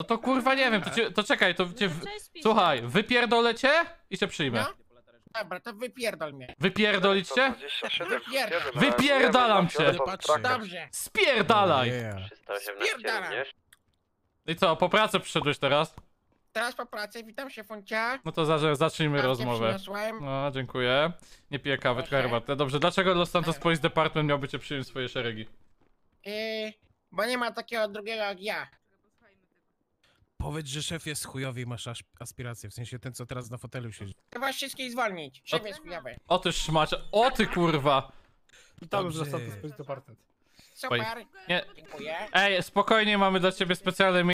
No to kurwa nie wiem, to, cię, to czekaj, to cię... No słuchaj, wypierdolę cię i cię przyjmę. No. Dobra, to wypierdol mnie. Wypierdolicie? 127, Wypierdalam cię. Dobrze. No dobrze. Spierdalaj! I co, po pracy przyszedłeś teraz? Teraz po pracy, witam się Funcia. No to zacznijmy rozmowę. No, dziękuję. Nie piję kawy, tylko herbatę. Dobrze, dlaczego Los Santos Police Department miałby cię przyjąć w swoje szeregi? Yy, bo nie ma takiego drugiego jak ja. Powiedz, że szef jest chujowy i masz aspiracje, w sensie ten, co teraz na fotelu siedzi. Chyba wszystkich zwolnić. Szef jest chujowy. O ty szmacza, o ty kurwa! tam już ostatni to Department. Super. Nie. Dziękuję. Ej, spokojnie, mamy dla ciebie specjalne